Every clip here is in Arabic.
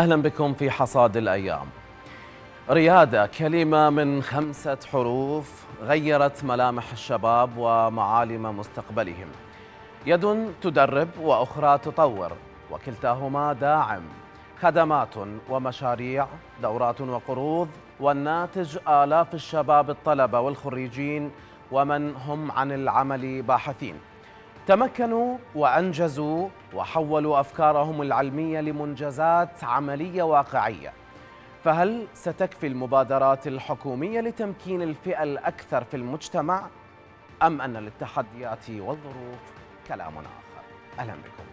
أهلا بكم في حصاد الأيام ريادة كلمة من خمسة حروف غيرت ملامح الشباب ومعالم مستقبلهم يد تدرب وأخرى تطور وكلتاهما داعم خدمات ومشاريع دورات وقروض والناتج آلاف الشباب الطلبة والخريجين ومن هم عن العمل باحثين تمكنوا وأنجزوا وحولوا أفكارهم العلمية لمنجزات عملية واقعية فهل ستكفي المبادرات الحكومية لتمكين الفئة الأكثر في المجتمع؟ أم أن للتحديات والظروف كلام آخر؟ أهلا بكم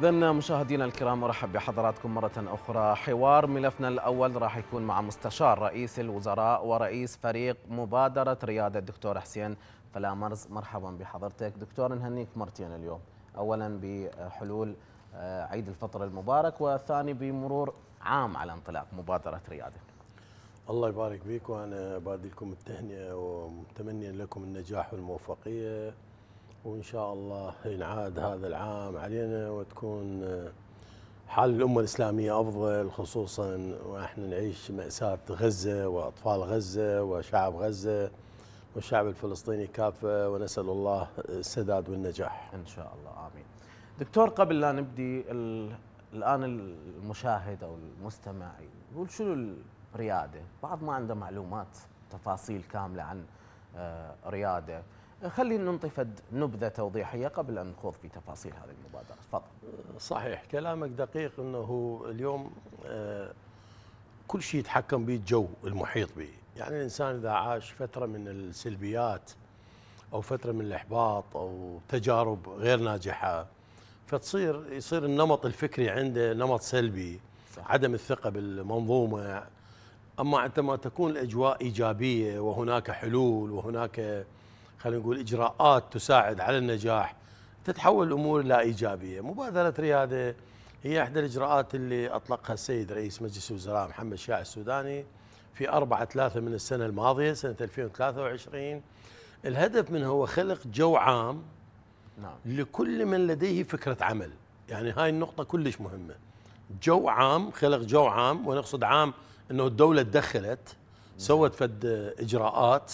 اذا مشاهدينا الكرام ارحب بحضراتكم مره اخرى حوار ملفنا الاول راح يكون مع مستشار رئيس الوزراء ورئيس فريق مبادره رياده الدكتور حسين فلامرز مرحبا بحضرتك دكتور نهنيك مرتين اليوم اولا بحلول آه، عيد الفطر المبارك والثاني بمرور عام على انطلاق مبادره رياده الله يبارك فيك وانا بادلكم التهنئه ومتمنيا لكم النجاح والموفقيه وان شاء الله ينعاد هذا العام علينا وتكون آه، حال الامه الاسلاميه افضل خصوصا واحنا نعيش ماساه غزه واطفال غزه وشعب غزه والشعب الفلسطيني كافه ونسال الله السداد والنجاح. ان شاء الله امين. دكتور قبل لا نبدي الان المشاهد او المستمع يقول شنو الرياده؟ بعض ما عنده معلومات تفاصيل كامله عن آه، رياده. خلي ننطفد نبذه توضيحيه قبل ان نخوض في تفاصيل هذه المبادره، تفضل. صحيح كلامك دقيق انه اليوم آه، كل شيء يتحكم به الجو المحيط به، يعني الانسان اذا عاش فتره من السلبيات او فتره من الاحباط او تجارب غير ناجحه فتصير يصير النمط الفكري عنده نمط سلبي صح. عدم الثقه بالمنظومه اما عندما تكون الاجواء ايجابيه وهناك حلول وهناك خلينا نقول اجراءات تساعد على النجاح تتحول الامور الى ايجابيه، مبادره رياده هي احدى الاجراءات اللي اطلقها السيد رئيس مجلس الوزراء محمد شاع السوداني في 4 3 من السنه الماضيه سنه 2023 الهدف منه هو خلق جو عام نعم. لكل من لديه فكره عمل، يعني هاي النقطه كلش مهمه. جو عام خلق جو عام ونقصد عام انه الدوله تدخلت سوت فد اجراءات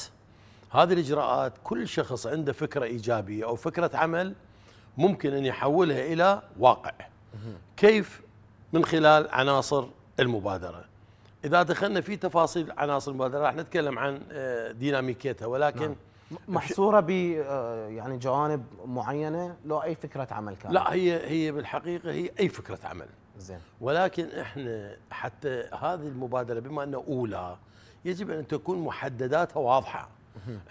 هذه الاجراءات كل شخص عنده فكره ايجابيه او فكره عمل ممكن ان يحولها الى واقع كيف من خلال عناصر المبادره اذا دخلنا في تفاصيل عناصر المبادره راح نتكلم عن آه، ديناميكيتها ولكن نعم. محصوره ب آه، يعني جوانب معينه لو اي فكره عمل كانت لا هي هي بالحقيقه هي اي فكره عمل زين ولكن احنا حتى هذه المبادره بما انها اولى يجب ان تكون محدداتها واضحه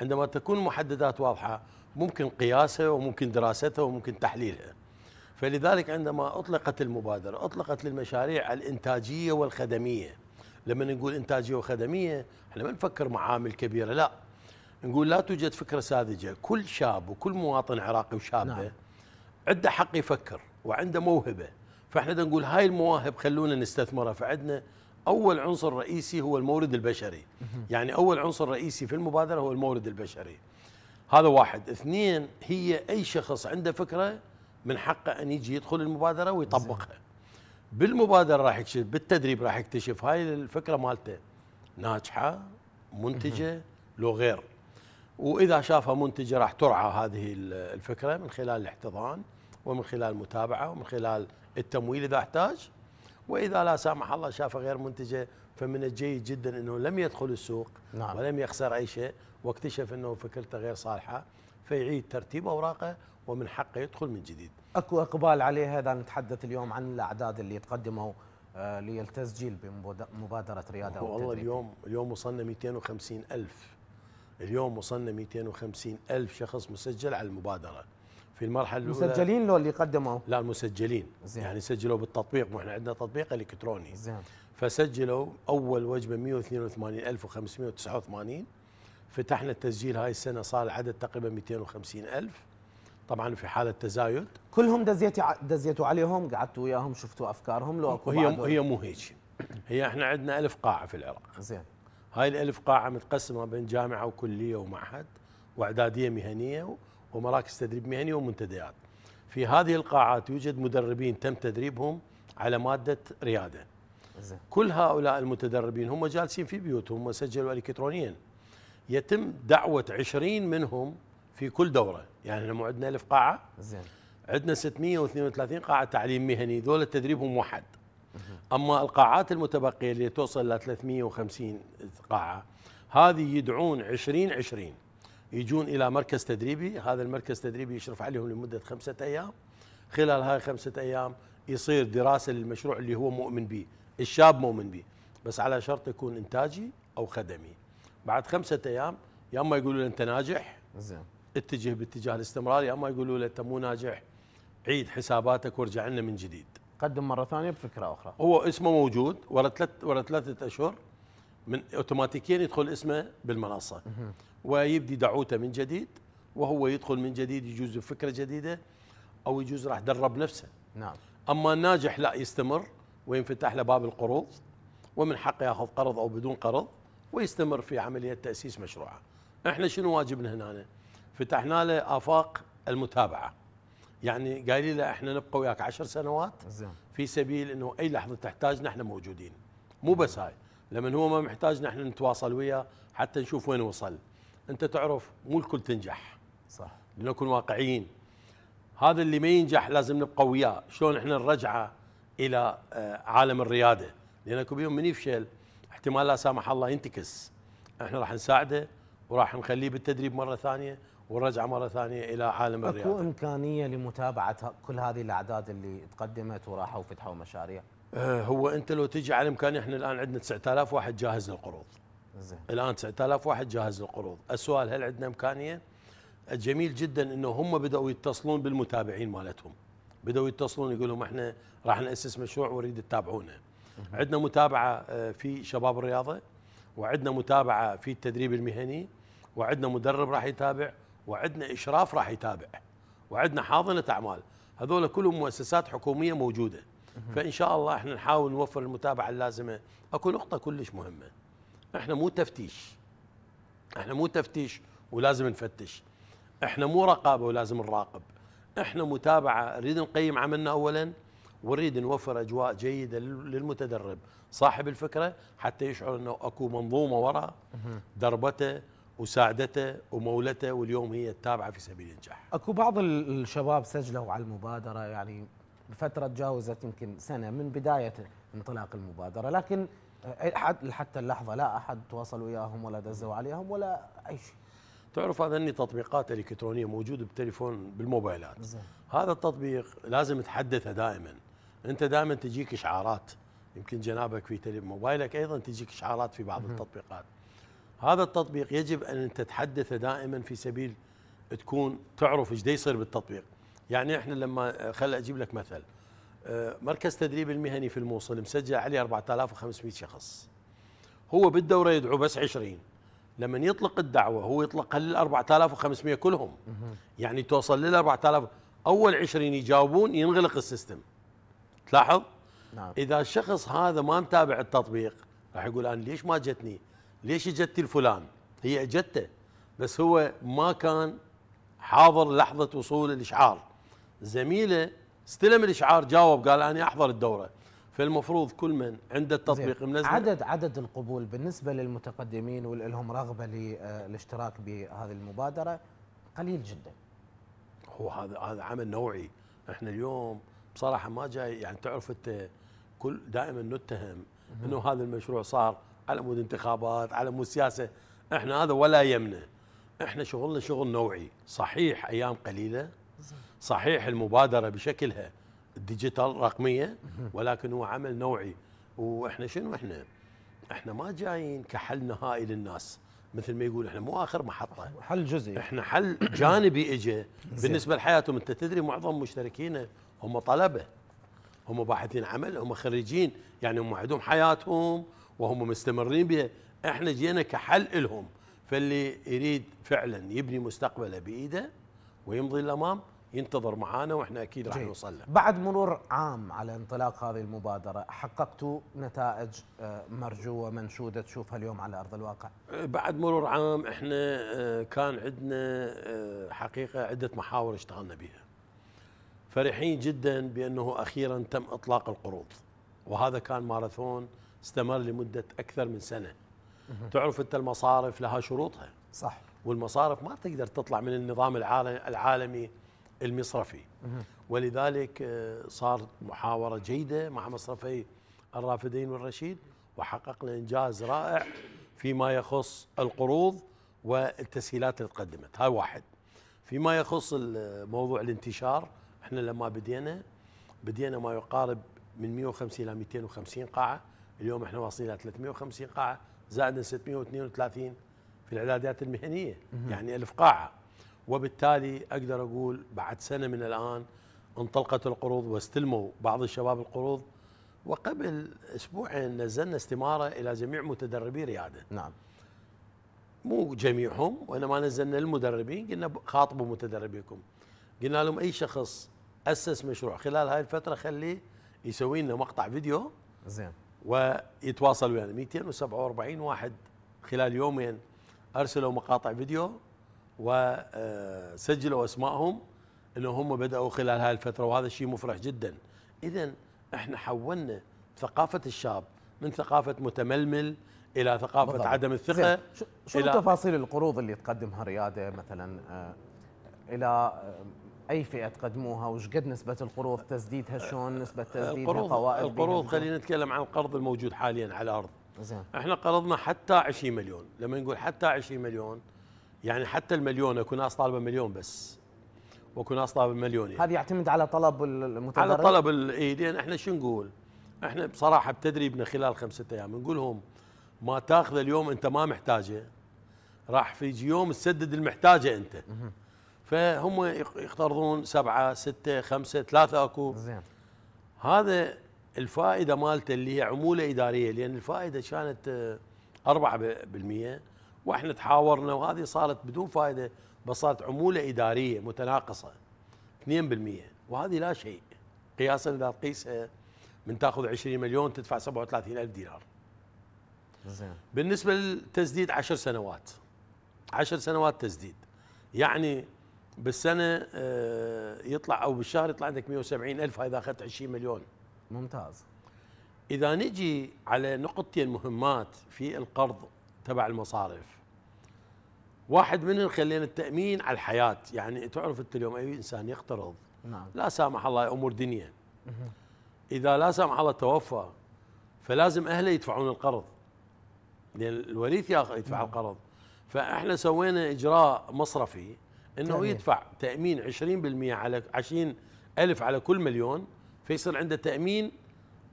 عندما تكون محددات واضحه ممكن قياسها وممكن دراستها وممكن تحليلها فلذلك عندما اطلقت المبادره اطلقت للمشاريع الانتاجيه والخدميه لما نقول انتاجيه وخدميه احنا ما نفكر معامل كبيره لا نقول لا توجد فكره ساذجه كل شاب وكل مواطن عراقي وشابه نعم. عنده حق يفكر وعنده موهبه فاحنا نقول هاي المواهب خلونا نستثمرها فعندنا اول عنصر رئيسي هو المورد البشري يعني اول عنصر رئيسي في المبادره هو المورد البشري هذا واحد اثنين هي اي شخص عنده فكره من حقه ان يجي يدخل المبادره ويطبقها بالمبادره راح يكتشف بالتدريب راح يكتشف هاي الفكره مالته ناجحه منتجه لو غير واذا شافها منتجه راح ترعى هذه الفكره من خلال الاحتضان ومن خلال المتابعه ومن خلال التمويل اذا احتاج واذا لا سامح الله شافه غير منتجه فمن الجيد جدا انه لم يدخل السوق نعم. ولم يخسر اي شيء واكتشف انه فكرته غير صالحه فيعيد ترتيب اوراقه ومن حقه يدخل من جديد. اكو اقبال عليه هذا نتحدث اليوم عن الاعداد اللي تقدموا آه، للتسجيل بمبادره رياده والله اليوم اليوم وصلنا 250 الف اليوم وصلنا 250 الف شخص مسجل على المبادره. في المرحله الاولى مسجلين لو اللي قدموا لا المسجلين زين. يعني سجلوا بالتطبيق مو احنا عندنا تطبيق الكتروني زين. فسجلوا اول وجبه 182589 فتحنا التسجيل هاي السنه صار العدد تقريبا 250000 طبعا في حاله تزايد كلهم دزيتي دزيتوا عليهم قعدتوا وياهم شفتوا افكارهم لو اكو هي هي مو هيك هي احنا عندنا ألف قاعه في العراق زين هاي الألف قاعه متقسمه بين جامعه وكليه ومعهد واعداديه مهنيه ومراكز تدريب مهني ومنتديات في هذه القاعات يوجد مدربين تم تدريبهم على مادة ريادة كل هؤلاء المتدربين هم جالسين في بيوتهم وسجلوا إلكترونيا يتم دعوة عشرين منهم في كل دورة يعني لما عندنا ألف قاعة زين عندنا 632 قاعة تعليم مهني ذول تدريبهم واحد أما القاعات المتبقية اللي توصل إلى 350 قاعة هذه يدعون 20 20 يجون الى مركز تدريبي هذا المركز التدريبي يشرف عليهم لمده خمسه ايام خلال هاي خمسه ايام يصير دراسه للمشروع اللي هو مؤمن به الشاب مؤمن به بس على شرط يكون انتاجي او خدمي بعد خمسة ايام يا اما يقولوا له انت ناجح زين اتجه باتجاه الاستمرار يا اما يقولوا له انت مو ناجح عيد حساباتك وارجع لنا من جديد قدم مره ثانيه بفكره اخرى هو اسمه موجود ورا ثلاث ورا ثلاثه اشهر من اوتوماتيكيا يدخل اسمه بالمنصه ويبدي دعوته من جديد وهو يدخل من جديد يجوز بفكره جديده او يجوز راح درب نفسه نعم اما الناجح لا يستمر وينفتح له باب القروض ومن حقه ياخذ قرض او بدون قرض ويستمر في عمليه تاسيس مشروعه احنا شنو واجبنا هنا فتحنا له افاق المتابعه يعني قايلين له احنا نبقى وياك عشر سنوات زين. في سبيل انه اي لحظه تحتاجنا احنا موجودين مو بس هاي لما هو ما محتاجنا احنا نتواصل وياه حتى نشوف وين وصل انت تعرف مو الكل تنجح صح لنكون واقعيين هذا اللي ما ينجح لازم نبقى وياه شلون احنا الرجعه الى آه، عالم الرياده لان اكو بيوم من يفشل احتمال لا سامح الله ينتكس احنا راح نساعده وراح نخليه بالتدريب مره ثانيه والرجعه مره ثانيه الى عالم الرياده اكو امكانيه لمتابعه كل هذه الاعداد اللي تقدمت وراحوا وفتحوا مشاريع؟ آه، هو انت لو تجي على الامكانيه احنا الان عندنا 9000 واحد جاهز للقروض. زين الان 9000 واحد جاهز للقروض، السؤال هل عندنا امكانيه؟ الجميل جدا انه هم بداوا يتصلون بالمتابعين مالتهم. بداوا يتصلون يقول لهم احنا راح ناسس مشروع ونريد تتابعونه. عندنا متابعه آه، في شباب الرياضه وعندنا متابعه في التدريب المهني وعندنا مدرب راح يتابع وعندنا اشراف راح يتابع وعندنا حاضنه اعمال، هذول كلهم مؤسسات حكوميه موجوده. فان شاء الله احنا نحاول نوفر المتابعه اللازمه، اكو نقطه كلش مهمه. احنا مو تفتيش احنا مو تفتيش ولازم نفتش احنا مو رقابه ولازم نراقب احنا متابعه نريد نقيم عملنا اولا ونريد نوفر اجواء جيده للمتدرب صاحب الفكره حتى يشعر انه اكو منظومه وراء دربته وساعدته ومولته واليوم هي التابعه في سبيل النجاح. اكو بعض الشباب سجلوا على المبادره يعني بفتره تجاوزت يمكن سنه من بدايه انطلاق المبادره لكن حتى اللحظه لا احد تواصل وياهم ولا دزوا عليهم ولا اي شيء تعرف هذا اني تطبيقات الكترونيه موجوده بالتليفون بالموبايلات زي. هذا التطبيق لازم تحدثه دائما انت دائما تجيك اشعارات يمكن جنابك في موبايلك ايضا تجيك اشعارات في بعض التطبيقات هذا التطبيق يجب ان انت تحدثه دائما في سبيل تكون تعرف ايش يصير بالتطبيق يعني احنا لما خل اجيب لك مثل مركز تدريب المهني في الموصل مسجل عليه 4500 شخص هو بالدوره يدعو بس 20 لما يطلق الدعوه هو يطلقها لل 4500 كلهم يعني توصل لل 4000 اول 20 يجاوبون ينغلق السيستم تلاحظ نعم. اذا الشخص هذا ما متابع التطبيق راح يقول انا ليش ما جتني ليش اجتني الفلان هي اجته بس هو ما كان حاضر لحظه وصول الاشعار زميله استلم الاشعار جاوب قال انا احضر الدوره فالمفروض كل من عند التطبيق منزل عدد عدد القبول بالنسبه للمتقدمين واللي لهم رغبه للاشتراك آه، بهذه المبادره قليل جدا هو هذا هذا عمل نوعي احنا اليوم بصراحه ما جاي يعني تعرف انت كل دائما نتهم انه هذا المشروع صار على مود انتخابات على مود سياسه احنا هذا ولا يمنه احنا شغلنا شغل نوعي صحيح ايام قليله صحيح المبادره بشكلها ديجيتال رقميه ولكن هو عمل نوعي واحنا شنو احنا؟ احنا ما جايين كحل نهائي للناس مثل ما يقول احنا مو اخر محطه حل جزئي احنا حل جانبي اجى بالنسبه لحياتهم انت تدري معظم مشتركينا هم طلبه هم باحثين عمل هم خريجين يعني هم عندهم حياتهم وهم مستمرين بها احنا جينا كحل لهم فاللي يريد فعلا يبني مستقبله بايده ويمضي للامام ينتظر معانا واحنا اكيد راح نوصل له. بعد مرور عام على انطلاق هذه المبادره حققتوا نتائج آه، مرجوه منشوده تشوفها اليوم على ارض الواقع. آه، بعد مرور عام احنا آه، كان عندنا حقيقه عده محاور اشتغلنا بها. فرحين جدا بانه اخيرا تم اطلاق القروض وهذا كان ماراثون استمر لمده اكثر من سنه. تعرف انت المصارف لها شروطها. صح. والمصارف ما تقدر تطلع من النظام العالمي المصرفي ولذلك آه، صارت محاورة جيدة مع مصرفي الرافدين والرشيد وحققنا إنجاز رائع فيما يخص القروض والتسهيلات اللي تقدمت هاي واحد فيما يخص موضوع الانتشار احنا لما بدينا بدينا ما يقارب من 150 الى 250 قاعه اليوم احنا واصلين الى 350 قاعه زائد 632 في الاعدادات المهنيه يعني 1000 قاعه وبالتالي أقدر أقول بعد سنة من الآن انطلقت القروض واستلموا بعض الشباب القروض وقبل أسبوعين نزلنا استمارة إلى جميع متدربي ريادة نعم مو جميعهم وإنما نزلنا المدربين قلنا خاطبوا متدربيكم قلنا لهم أي شخص أسس مشروع خلال هاي الفترة خليه يسوي لنا مقطع فيديو زين ويتواصل ويانا 247 واحد خلال يومين ارسلوا مقاطع فيديو وسجلوا اسمائهم انه هم بداوا خلال هاي الفتره وهذا شيء مفرح جدا اذا احنا حولنا ثقافه الشاب من ثقافه متململ الى ثقافه بالضبط. عدم الثقه شو, شو إلى تفاصيل القروض اللي تقدمها رياده مثلا آه، الى آه، اي فئه تقدموها وش قد نسبه القروض تسديدها شلون نسبه تسديدها القروض القروض خلينا نتكلم عن القرض الموجود حاليا على الارض زين. احنا قرضنا حتى 20 مليون لما نقول حتى 20 مليون يعني حتى المليون اكو ناس طالبه مليون بس واكو ناس طالبه مليون يعني. هذا يعتمد على طلب المتدرب على طلب الايدين احنا شو نقول؟ احنا بصراحه بتدريبنا خلال خمسة ايام نقول لهم ما تاخذه اليوم انت ما محتاجه راح في يوم تسدد المحتاجه انت فهم يقترضون سبعة ستة خمسة ثلاثة أكو زين هذا الفائدة مالته اللي هي عمولة إدارية لأن الفائدة كانت 4% آه، بالمية واحنا تحاورنا وهذه صارت بدون فائده بس صارت عموله اداريه متناقصه 2% وهذه لا شيء قياسا اذا تقيسها من تاخذ 20 مليون تدفع 37 الف دينار زين بالنسبه للتسديد 10 سنوات 10 سنوات تسديد يعني بالسنه آه، يطلع او بالشهر يطلع عندك 170 الف اذا اخذت 20 مليون ممتاز اذا نجي على نقطتين مهمات في القرض تبع المصارف واحد منهم خلينا التامين على الحياه يعني تعرف انت اليوم اي انسان يقترض نعم. لا سامح الله امور دنيا اذا لا سامح الله توفى فلازم اهله يدفعون القرض لان الوريث يدفع نعم. القرض فاحنا سوينا اجراء مصرفي انه تأمين. يدفع تامين 20% على 20 ألف على كل مليون فيصير عنده تامين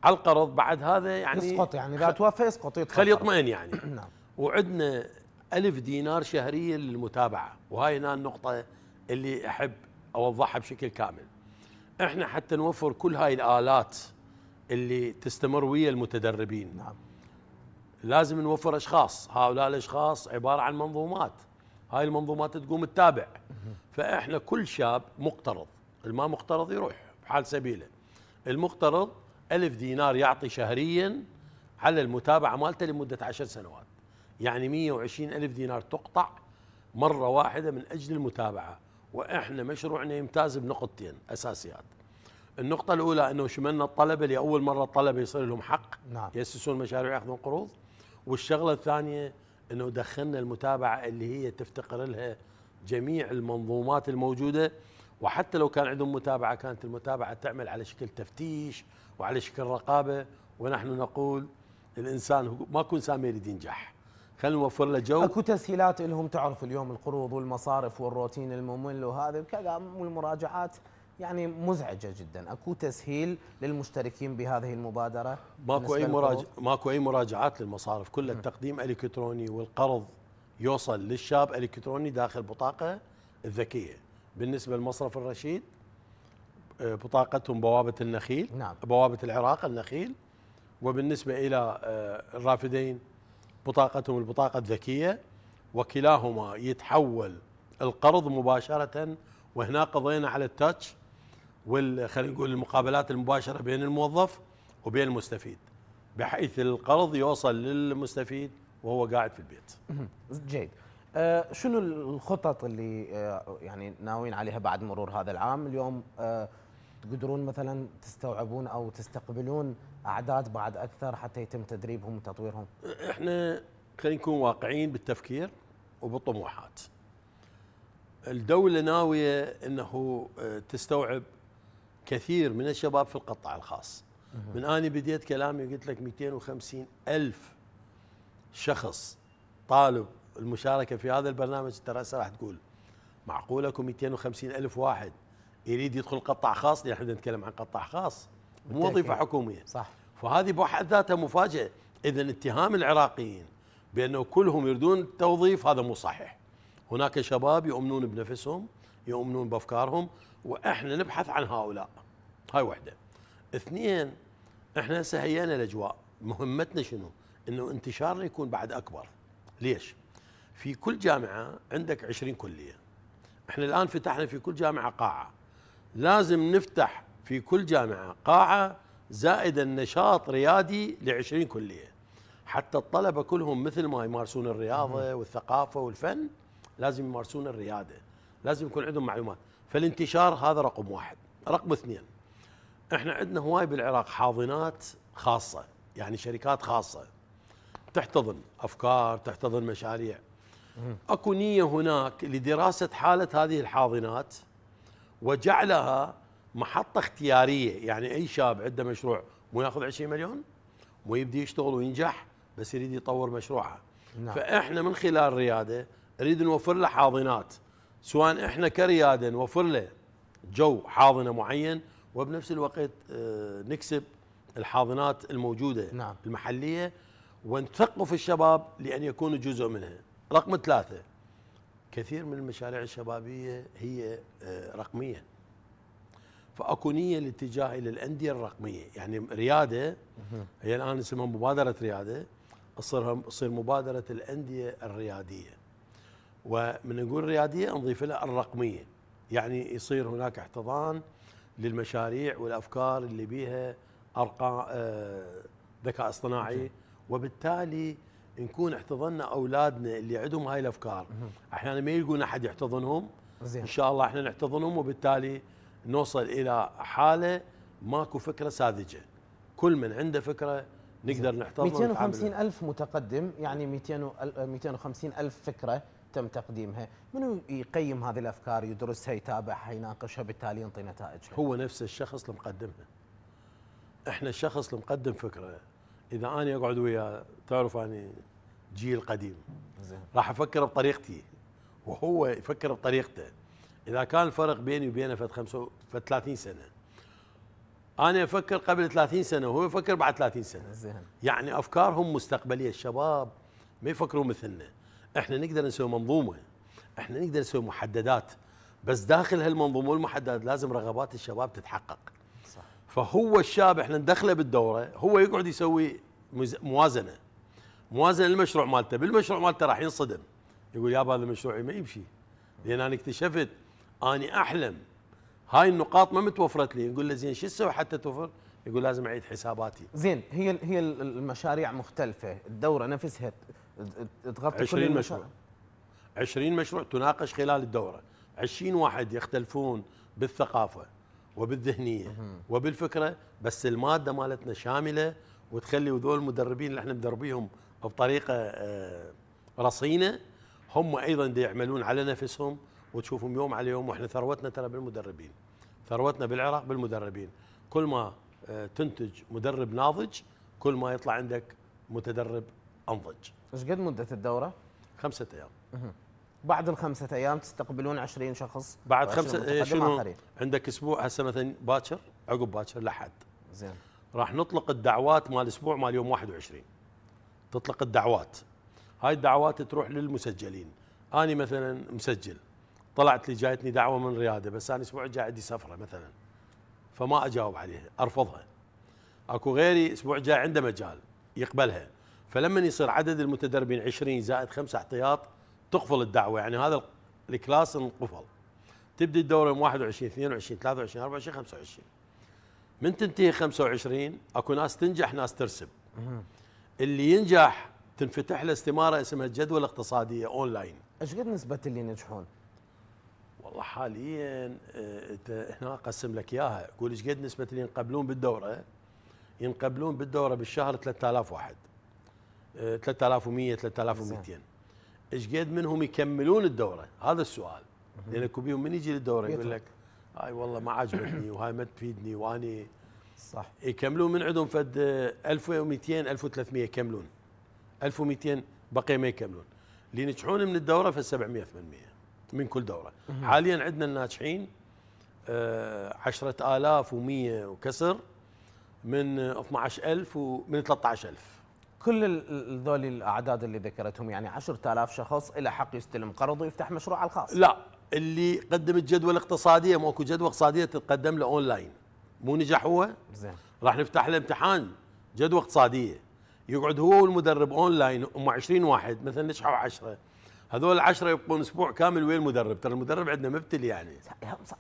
على القرض بعد هذا يعني يسقط يعني اذا توفى يسقط خليه يطمئن يعني نعم وعندنا ألف دينار شهريا للمتابعة وهاي هنا النقطة اللي أحب أوضحها بشكل كامل إحنا حتى نوفر كل هاي الآلات اللي تستمر ويا المتدربين نعم لازم نوفر أشخاص هؤلاء الأشخاص عبارة عن منظومات هاي المنظومات تقوم تتابع فإحنا كل شاب مقترض الما مقترض يروح بحال سبيله المقترض ألف دينار يعطي شهريا على المتابعة مالته لمدة عشر سنوات يعني 120 ألف دينار تقطع مرة واحدة من أجل المتابعة وإحنا مشروعنا يمتاز بنقطتين أساسيات النقطة الأولى أنه شملنا الطلبة لأول مرة الطلبة يصير لهم حق نعم. يأسسون مشاريع يأخذون قروض والشغلة الثانية أنه دخلنا المتابعة اللي هي تفتقر لها جميع المنظومات الموجودة وحتى لو كان عندهم متابعة كانت المتابعة تعمل على شكل تفتيش وعلى شكل رقابة ونحن نقول الإنسان ماكو إنسان ما يريد ينجح خلينا نوفر له جو اكو تسهيلات لهم تعرف اليوم القروض والمصارف والروتين الممل وهذا وكذا والمراجعات يعني مزعجه جدا اكو تسهيل للمشتركين بهذه المبادره ماكو اي مراجع ماكو اي مراجعات للمصارف كل التقديم الكتروني والقرض يوصل للشاب الكتروني داخل بطاقه الذكيه بالنسبه للمصرف الرشيد آه، بطاقتهم بوابه النخيل نعم. بوابه العراق النخيل وبالنسبه الى آه، الرافدين بطاقتهم البطاقة الذكية وكلاهما يتحول القرض مباشرة وهنا قضينا على التاتش وال خلينا نقول المقابلات المباشرة بين الموظف وبين المستفيد بحيث القرض يوصل للمستفيد وهو قاعد في البيت. جيد. آه شنو الخطط اللي آه يعني ناويين عليها بعد مرور هذا العام اليوم آه تقدرون مثلا تستوعبون او تستقبلون اعداد بعد اكثر حتى يتم تدريبهم وتطويرهم؟ احنا خلينا نكون واقعيين بالتفكير وبالطموحات. الدوله ناويه انه آه، تستوعب كثير من الشباب في القطاع الخاص. من اني بديت كلامي قلت لك 250 الف شخص طالب المشاركه في هذا البرنامج ترى راح تقول معقوله 250 الف واحد يريد يدخل قطاع خاص لان احنا نتكلم عن قطاع خاص مو وظيفه حكوميه صح فهذه بحد ذاتها مفاجاه اذا اتهام العراقيين بانه كلهم يريدون التوظيف هذا مو صحيح هناك شباب يؤمنون بنفسهم يؤمنون بافكارهم واحنا نبحث عن هؤلاء هاي وحده اثنين احنا هسه هيئنا الاجواء مهمتنا شنو انه انتشارنا يكون بعد اكبر ليش في كل جامعه عندك 20 كليه احنا الان فتحنا في كل جامعه قاعه لازم نفتح في كل جامعة قاعة زائد النشاط ريادي لعشرين كلية حتى الطلبة كلهم مثل ما يمارسون الرياضة والثقافة والفن لازم يمارسون الريادة لازم يكون عندهم معلومات فالانتشار هذا رقم واحد رقم اثنين احنا عندنا هواي بالعراق حاضنات خاصة يعني شركات خاصة تحتضن أفكار تحتضن مشاريع أكو نية هناك لدراسة حالة هذه الحاضنات وجعلها محطة اختيارية يعني أي شاب عنده مشروع مو ياخذ 20 مليون مو يبدي يشتغل وينجح بس يريد يطور مشروعه نعم. فإحنا من خلال الريادة نريد نوفر له حاضنات سواء إحنا كريادة نوفر له جو حاضنة معين وبنفس الوقت آه، نكسب الحاضنات الموجودة نعم. المحلية ونثقف الشباب لأن يكونوا جزء منها رقم ثلاثة كثير من المشاريع الشبابيه هي آه، رقميه فاكو نيه الاتجاه الى الانديه الرقميه يعني رياده هي الان اسمها مبادره رياده تصير تصير مبادره الانديه الرياديه ومن نقول رياديه نضيف لها الرقميه يعني يصير هناك احتضان للمشاريع والافكار اللي بيها ارقام آه، ذكاء اصطناعي وبالتالي نكون احتضنا اولادنا اللي عندهم هاي الافكار احيانا ما يلقون احد يحتضنهم زين. ان شاء الله احنا نحتضنهم وبالتالي نوصل الى حاله ماكو فكره ساذجه كل من عنده فكره نقدر نحتضنه 250 الف متقدم يعني 200 250 الف فكره تم تقديمها منو يقيم هذه الافكار يدرسها يتابعها يناقشها بالتالي ينطي نتائجها هو نفس الشخص اللي مقدمها احنا الشخص اللي مقدم فكره اذا انا اقعد ويا تعرف اني جيل قديم زين راح افكر بطريقتي وهو يفكر بطريقته اذا كان الفرق بيني وبينه فد 30 سنه انا افكر قبل 30 سنه وهو يفكر بعد 30 سنه زين يعني افكارهم مستقبليه الشباب ما يفكرون مثلنا احنا نقدر نسوي منظومه احنا نقدر نسوي محددات بس داخل هالمنظومه والمحددات لازم رغبات الشباب تتحقق صح فهو الشاب احنا ندخله بالدوره هو يقعد يسوي موازنه موازنه المشروع مالته بالمشروع مالته راح ينصدم يقول يابا هذا مشروعي ما يمشي لان انا اكتشفت اني احلم هاي النقاط ما متوفرت لي نقول له زين شو تسوي حتى توفر يقول لازم اعيد حساباتي زين هي هي المشاريع مختلفه الدوره نفسها تغطي كل المشروع 20 مشروع تناقش خلال الدوره 20 واحد يختلفون بالثقافه وبالذهنيه وبالفكره بس الماده مالتنا شامله وتخلي هذول المدربين اللي احنا مدربيهم بطريقه آه، رصينه هم ايضا يعملون على نفسهم وتشوفهم يوم على يوم واحنا ثروتنا ترى بالمدربين ثروتنا بالعراق بالمدربين كل ما آه، تنتج مدرب ناضج كل ما يطلع عندك متدرب انضج ايش قد مده الدوره خمسة ايام بعد الخمسة ايام تستقبلون 20 شخص بعد خمسة شنو عندك اسبوع هسه مثلا باكر عقب باكر لحد زين راح نطلق الدعوات مال اسبوع مال يوم 21 تطلق الدعوات هاي الدعوات تروح للمسجلين أنا مثلا مسجل طلعت لي جايتني دعوة من ريادة بس أنا أسبوع الجاي عندي سفرة مثلا فما أجاوب عليها أرفضها أكو غيري أسبوع الجاي عنده مجال يقبلها فلما يصير عدد المتدربين 20 زائد خمسة احتياط تقفل الدعوة يعني هذا الكلاس انقفل تبدا الدورة يوم 21 22 23 24 25 من تنتهي 25 اكو ناس تنجح ناس ترسب اللي ينجح تنفتح له استماره اسمها جدول اقتصاديه اونلاين ايش قد نسبه اللي ينجحون والله حاليا انت آه، هنا اقسم لك اياها اقول ايش قد نسبه اللي ينقبلون بالدوره ينقبلون بالدوره بالشهر 3000 واحد 3100 3200 ايش قد منهم يكملون الدوره هذا السؤال لان كوبيهم من يجي للدوره يقول لك هاي والله ما عجبتني وهاي ما تفيدني واني صح يكملون من عندهم فد 1200 1300 يكملون 1200 بقي ما يكملون اللي ينجحون من الدوره ف 700 800 من كل دوره حاليا عندنا الناجحين 10100 آه، وكسر من 12000 ومن 13000 كل ذول الاعداد اللي ذكرتهم يعني 10000 شخص الى حق يستلم قرض ويفتح مشروعه الخاص لا اللي قدم الجدول الاقتصاديه ماكو جدول اقتصاديه تتقدم له اونلاين مو نجح هو زين راح نفتح له امتحان جدوى اقتصاديه يقعد هو والمدرب اونلاين هم 20 واحد مثلا نجحوا 10 هذول العشرة يبقون اسبوع كامل ويا المدرب ترى المدرب عندنا مبتل يعني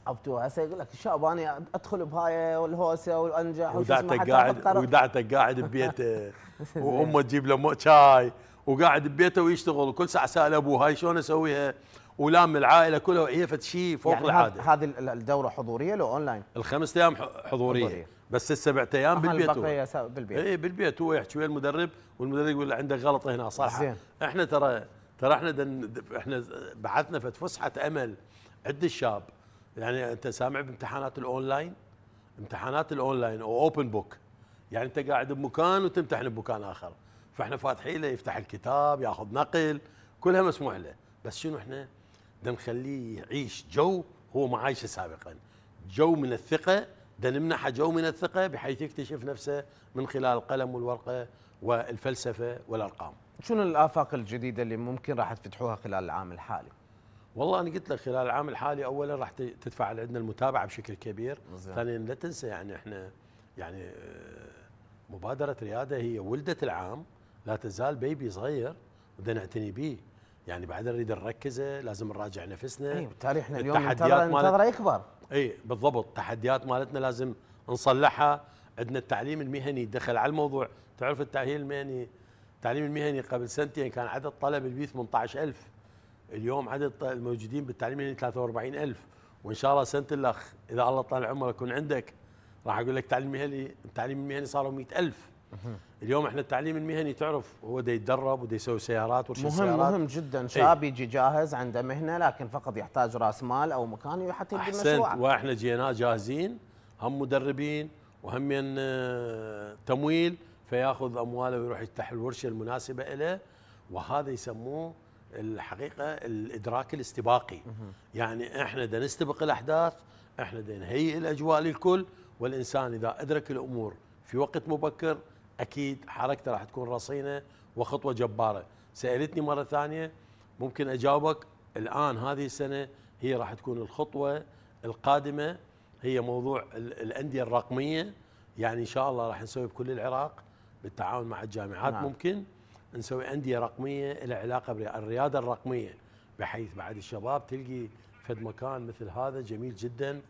صعبتوها هسه يقول لك الشاب انا ادخل بهاي والهوسه والانجح ودعتك قاعد ودعتك قاعد ببيته وامه تجيب له شاي وقاعد ببيته ويشتغل وكل ساعه سال ابوه هاي شلون اسويها ولام العائله كلها هي شيء فوق يعني العاده هذه الدوره حضوريه لو اونلاين الخمس ايام حضوريه, حضورية. بس السبع ايام بالبيت هو. بالبيت اي بالبيت هو يحكي ويا المدرب والمدرب يقول له عندك غلط هنا صح زين. احنا ترى ترى احنا دن احنا بعثنا فت فسحه امل عند الشاب يعني انت سامع بامتحانات الاونلاين امتحانات الاونلاين او اوبن بوك يعني انت قاعد بمكان وتمتحن بمكان اخر فاحنا فاتحين له يفتح الكتاب ياخذ نقل كلها مسموع له بس شنو احنا ده نخليه يعيش جو هو ما عايشه سابقا جو من الثقه ده نمنحه جو من الثقه بحيث يكتشف نفسه من خلال القلم والورقه والفلسفه والارقام شنو الافاق الجديده اللي ممكن راح تفتحوها خلال العام الحالي والله انا قلت لك خلال العام الحالي اولا راح تدفع عندنا المتابعه بشكل كبير ثانيا لا تنسى يعني احنا يعني آه، مبادره رياده هي ولدت العام لا تزال بيبي صغير بدنا نعتني به يعني بعد نريد نركزه لازم نراجع نفسنا اي بالتالي احنا اليوم التحديات مالتنا يكبر اي إيه، بالضبط التحديات مالتنا لازم نصلحها عندنا التعليم المهني دخل على الموضوع تعرف التاهيل المهني التعليم المهني قبل سنتين كان عدد طلب البي 18000 اليوم عدد الموجودين بالتعليم المهني 43000 وان شاء الله سنه الاخ اذا الله طال عمرك يكون عندك راح اقول لك التعليم المهني التعليم المهني صاروا 100000 اليوم احنا التعليم المهني تعرف هو ده يتدرب وده يسوي سيارات ورشه مهم سيارات مهم جدا إيه. شاب يجي جاهز عنده مهنه لكن فقط يحتاج راس مال او مكان حتى يبدا مشروعه واحنا جينا جاهزين هم مدربين وهم آه، تمويل فياخذ امواله ويروح يفتح الورشه المناسبه له وهذا يسموه الحقيقه الادراك الاستباقي يعني احنا دا نستبق الاحداث احنا دا نهيئ الاجواء للكل والانسان اذا ادرك الامور في وقت مبكر اكيد حركته راح تكون رصينه وخطوه جباره سالتني مره ثانيه ممكن اجاوبك الان هذه السنه هي راح تكون الخطوه القادمه هي موضوع الانديه الرقميه يعني ان شاء الله راح نسوي بكل العراق بالتعاون مع الجامعات نعم. ممكن نسوي انديه رقميه لها علاقه بالرياضه الرقميه بحيث بعد الشباب تلقي فد مكان مثل هذا جميل جدا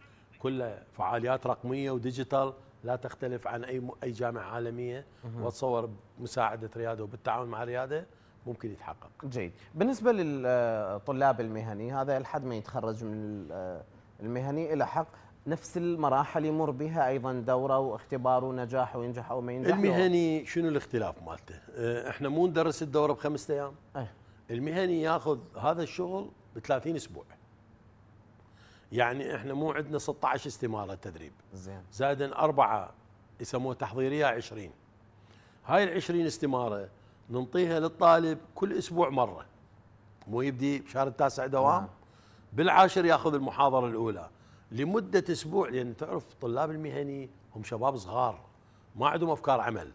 كله فعاليات رقميه وديجيتال لا تختلف عن اي اي جامعه عالميه واتصور بمساعده رياده وبالتعاون مع رياده ممكن يتحقق. جيد، بالنسبه للطلاب المهني هذا لحد ما يتخرج من آه، المهني الى حق نفس المراحل يمر بها ايضا دوره واختبار ونجاح وينجح او ما ينجح المهني شنو الاختلاف مالته؟ آه، احنا مو ندرس الدوره بخمسة ايام. أه. المهني ياخذ هذا الشغل ب 30 اسبوع. يعني احنا مو عندنا 16 استماره تدريب زين زائد اربعه يسموها تحضيريه 20 هاي ال 20 استماره ننطيها للطالب كل اسبوع مره مو يبدي بشهر التاسع دوام نعم. بالعاشر ياخذ المحاضره الاولى لمده اسبوع لان تعرف الطلاب المهني هم شباب صغار ما عندهم افكار عمل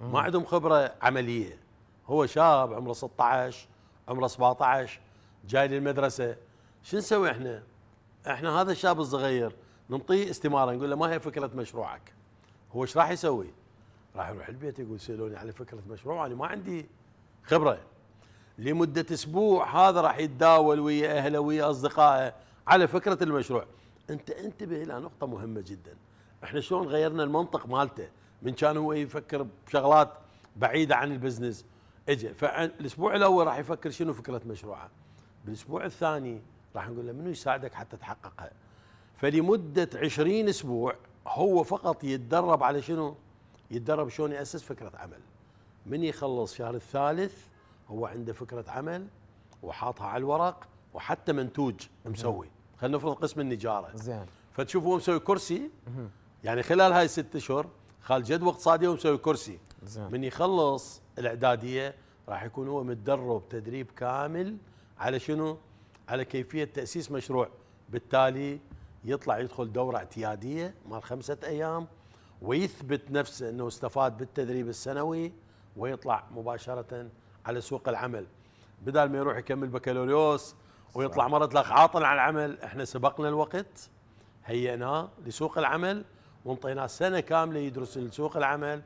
ما عندهم خبره عمليه هو شاب عمره 16 عمره 17 جاي للمدرسه شو نسوي احنا؟ احنا هذا الشاب الصغير نعطيه استماره نقول له ما هي فكره مشروعك؟ هو ايش راح يسوي؟ راح يروح البيت يقول سالوني على فكره مشروع انا ما عندي خبره لمده اسبوع هذا راح يتداول ويا اهله ويا اصدقائه على فكره المشروع انت انتبه الى نقطه مهمه جدا احنا شلون غيرنا المنطق مالته من كان هو يفكر بشغلات بعيده عن البزنس اجى فالاسبوع الاول راح يفكر شنو فكره مشروعه بالاسبوع الثاني راح نقول له منو يساعدك حتى تحققها فلمدة عشرين أسبوع هو فقط يتدرب على شنو يتدرب شلون يأسس فكرة عمل من يخلص شهر الثالث هو عنده فكرة عمل وحاطها على الورق وحتى منتوج مسوي خلينا نفرض قسم النجارة زين فتشوف هو مسوي كرسي يعني خلال هاي الست أشهر خال جدوى اقتصادية ومسوي كرسي زين. من يخلص الإعدادية راح يكون هو متدرب تدريب كامل على شنو على كيفيه تاسيس مشروع بالتالي يطلع يدخل دوره اعتياديه مال خمسه ايام ويثبت نفسه انه استفاد بالتدريب السنوي ويطلع مباشره على سوق العمل بدل ما يروح يكمل بكالوريوس ويطلع مره تلاقي عاطل عن العمل احنا سبقنا الوقت هيئناه لسوق العمل وانطيناه سنه كامله يدرس لسوق العمل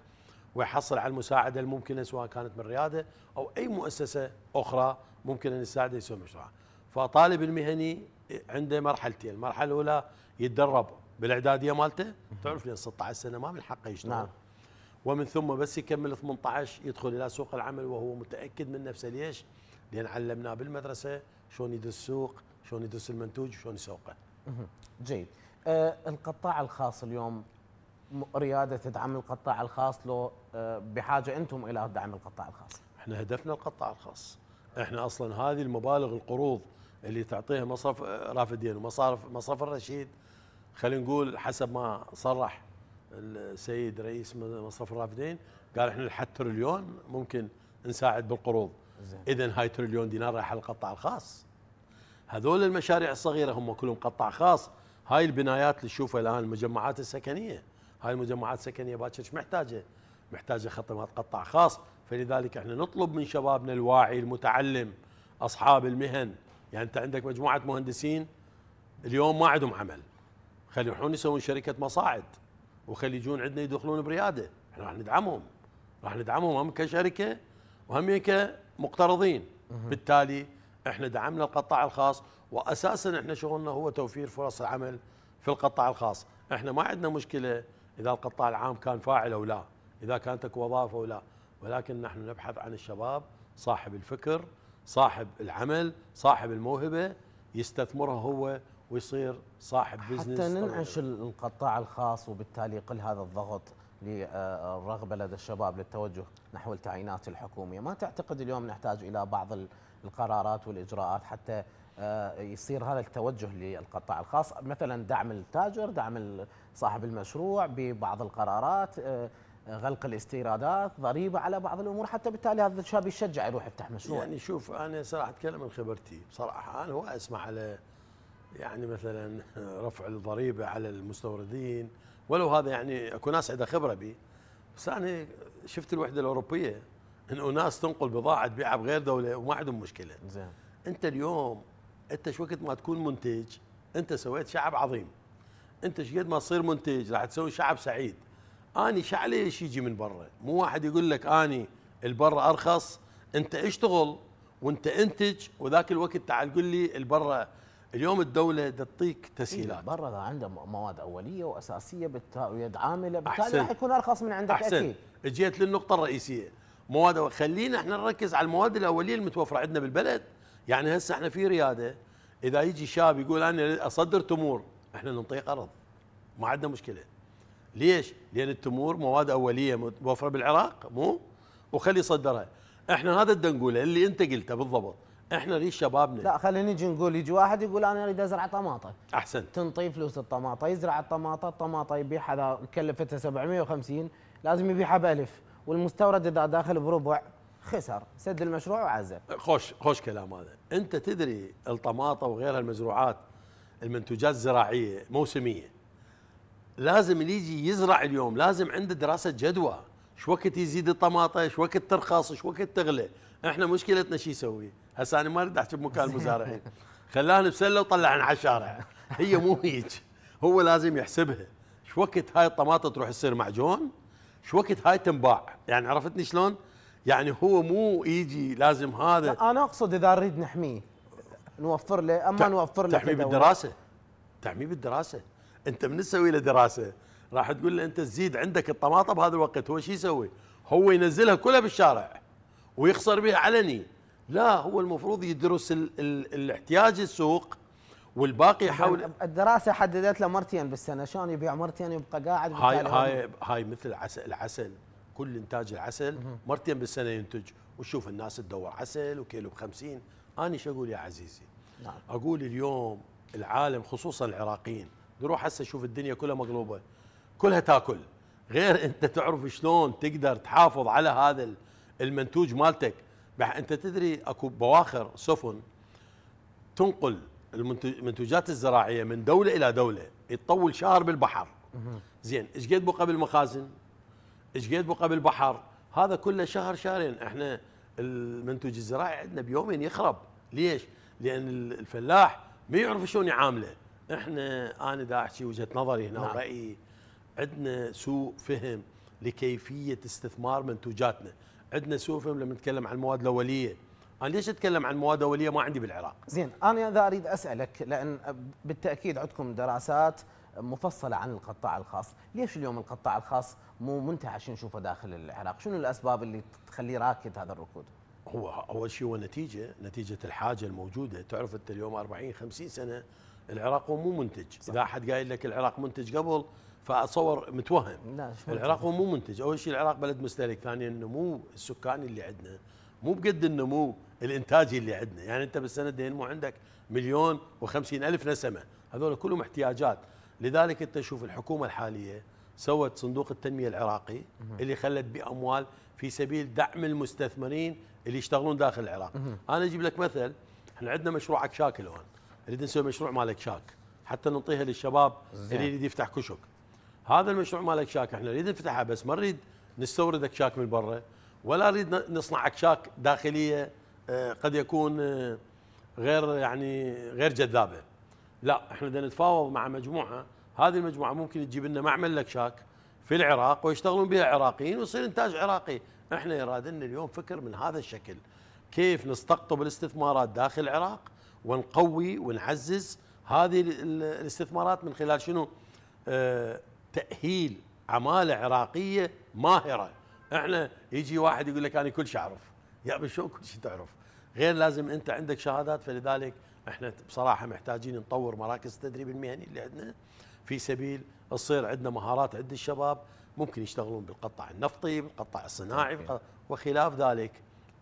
ويحصل على المساعده الممكنه سواء كانت من رياده او اي مؤسسه اخرى ممكن ان تساعده يسوي مشروعه فطالب المهني عنده مرحلتين المرحله الاولى يتدرب بالاعداديه مالته تعرف لين 16 سنه ما من حقه يشتغل نعم. ومن ثم بس يكمل 18 يدخل الى سوق العمل وهو متاكد من نفسه ليش؟ لان علمناه بالمدرسه شلون يدرس السوق، شلون يدرس المنتوج وشلون يسوقه. جيد. آه القطاع الخاص اليوم رياده تدعم القطاع الخاص لو آه بحاجه انتم الى دعم القطاع الخاص. احنا هدفنا القطاع الخاص. احنا اصلا هذه المبالغ القروض اللي تعطيه مصرف رافدين ومصارف مصرف الرشيد خلينا نقول حسب ما صرح السيد رئيس مصرف الرافدين قال احنا لحد تريليون ممكن نساعد بالقروض اذا هاي تريليون دينار رايح على القطاع الخاص هذول المشاريع الصغيره هم كلهم قطاع خاص هاي البنايات اللي تشوفها الان المجمعات السكنيه هاي المجمعات السكنيه باكر محتاجه محتاجه خدمات قطاع خاص فلذلك احنا نطلب من شبابنا الواعي المتعلم اصحاب المهن يعني انت عندك مجموعه مهندسين اليوم ما عندهم عمل خلي يروحون يسوون شركه مصاعد وخلي يجون عندنا يدخلون برياده احنا راح ندعمهم راح ندعمهم هم كشركه وهم كمقترضين بالتالي احنا دعمنا القطاع الخاص واساسا احنا شغلنا هو توفير فرص العمل في القطاع الخاص احنا ما عندنا مشكله اذا القطاع العام كان فاعل او لا اذا كانت وظائف او لا ولكن نحن نبحث عن الشباب صاحب الفكر صاحب العمل صاحب الموهبه يستثمرها هو ويصير صاحب بزنس حتى ننعش القطاع الخاص وبالتالي يقل هذا الضغط للرغبه آه، آه، لدى الشباب للتوجه نحو التعيينات الحكوميه، ما تعتقد اليوم نحتاج الى بعض القرارات والاجراءات حتى آه، يصير هذا التوجه للقطاع الخاص مثلا دعم التاجر دعم صاحب المشروع ببعض القرارات غلق الاستيرادات ضريبه على بعض الامور حتى بالتالي هذا الشاب يشجع يروح يفتح مشروع يعني شوف انا صراحه اتكلم من خبرتي بصراحه انا هو اسمع على يعني مثلا رفع الضريبه على المستوردين ولو هذا يعني اكو ناس عندها خبره به بس انا شفت الوحده الاوروبيه ان اناس تنقل بضاعه تبيعها بغير دوله وما عندهم مشكله زين انت اليوم انت شو وقت ما تكون منتج انت سويت شعب عظيم انت شقد ما تصير منتج راح تسوي شعب سعيد اني علي ايش يجي من برا مو واحد يقول لك اني البرا ارخص انت اشتغل وانت انتج وذاك الوقت تعال قول لي البرا اليوم الدولة تعطيك تسهيلات إيه، برا عنده مواد أولية وأساسية ويد عاملة بالتالي راح يكون أرخص من عندك أحسن. أكيد جيت للنقطة الرئيسية مواد أولية. خلينا احنا نركز على المواد الأولية المتوفرة عندنا بالبلد يعني هسه احنا في ريادة إذا يجي شاب يقول أنا أصدر تمور احنا ننطيه قرض ما عندنا مشكلة ليش؟ لان التمور مواد اوليه متوفره بالعراق مو؟ وخلي يصدرها احنا هذا بدنا نقوله اللي انت قلته بالضبط احنا ليش شبابنا لا خلينا نجي نقول يجي واحد يقول انا اريد ازرع طماطه احسنت تنطيه فلوس الطماطه يزرع الطماطه الطماطه يبيعها اذا 750 لازم يبيعها ب والمستورد اذا داخل بربع خسر سد المشروع وعزل خوش خوش كلام هذا انت تدري الطماطه وغيرها المزروعات المنتوجات الزراعيه موسميه لازم اللي يجي يزرع اليوم لازم عنده دراسه جدوى شو وقت يزيد الطماطه شو وقت ترخص شو وقت تغلى احنا مشكلتنا شو يسوي هسه انا ما اريد احكي بمكان المزارعين خلانا بسله وطلعنا على الشارع هي مو هيك هو لازم يحسبها شو وقت هاي الطماطه تروح تصير معجون شو وقت هاي تنباع يعني عرفتني شلون يعني هو مو يجي لازم هذا لا انا اقصد اذا نريد نحميه نوفر له اما نوفر له تحميه بالدراسه تحميه بالدراسه انت من تسوي له دراسه راح تقول له انت تزيد عندك الطماطم بهذا الوقت هو شو يسوي؟ هو ينزلها كلها بالشارع ويخسر بها علني لا هو المفروض يدرس ال ال الاحتياج السوق والباقي حول الدراسه حددت له مرتين بالسنه شلون يبيع مرتين يبقى قاعد هاي هاي هاي مثل العسل العسل كل انتاج العسل مرتين بالسنه ينتج وشوف الناس تدور عسل وكيلو ب 50 انا شو اقول يا عزيزي نعم. اقول اليوم العالم خصوصا العراقيين روح هسه شوف الدنيا كلها مقلوبه كلها تاكل غير انت تعرف شلون تقدر تحافظ على هذا المنتوج مالتك انت تدري اكو بواخر سفن تنقل المنتوجات الزراعيه من دوله الى دوله يطول شهر بالبحر زين ايش قد بقى بالمخازن ايش قد بقى بالبحر هذا كله شهر شهرين احنا المنتوج الزراعي عندنا بيومين يخرب ليش لان الفلاح ما يعرف شلون يعامله احنا انا دا احكي وجهه نظري هنا نعم. ورايي عندنا سوء فهم لكيفيه استثمار منتوجاتنا عندنا سوء فهم لما نتكلم عن المواد الاوليه انا ليش اتكلم عن مواد اوليه ما عندي بالعراق زين انا اذا اريد اسالك لان بالتاكيد عندكم دراسات مفصله عن القطاع الخاص ليش اليوم القطاع الخاص مو منتعش نشوفه داخل العراق شنو الاسباب اللي تخليه راكد هذا الركود هو اول شيء هو نتيجه نتيجه الحاجه الموجوده تعرف انت اليوم 40 50 سنه العراق هو مو منتج صح. اذا احد قايل لك العراق منتج قبل فاتصور متوهم لا العراق هو مو منتج اول شيء العراق بلد مستهلك ثانيا النمو السكاني اللي عندنا مو بقد النمو الانتاجي اللي عندنا يعني انت بالسنه مو عندك مليون و الف نسمه هذول كلهم احتياجات لذلك انت شوف الحكومه الحاليه سوت صندوق التنميه العراقي اللي خلت باموال في سبيل دعم المستثمرين اللي يشتغلون داخل العراق انا اجيب لك مثل احنا عندنا مشروع عكشاكل هون نريد نسوي مشروع مال اكشاك حتى نعطيها للشباب اللي يريد يفتح كشك هذا المشروع مال اكشاك احنا نريد نفتحه بس ما نريد نستورد اكشاك من برا ولا نريد نصنع اكشاك داخليه آه، قد يكون آه، غير يعني غير جذابه لا احنا بدنا نتفاوض مع مجموعه هذه المجموعه ممكن تجيب لنا معمل اكشاك في العراق ويشتغلون بها عراقيين ويصير انتاج عراقي احنا يرادلنا اليوم فكر من هذا الشكل كيف نستقطب الاستثمارات داخل العراق ونقوي ونعزز هذه الاستثمارات من خلال شنو آه، تأهيل عمالة عراقية ماهرة احنا يجي واحد يقول لك انا كل شيء اعرف يا شو كل شيء تعرف غير لازم انت عندك شهادات فلذلك احنا بصراحه محتاجين نطور مراكز التدريب المهني اللي عندنا في سبيل تصير عندنا مهارات عند الشباب ممكن يشتغلون بالقطاع النفطي بالقطاع الصناعي وخلاف ذلك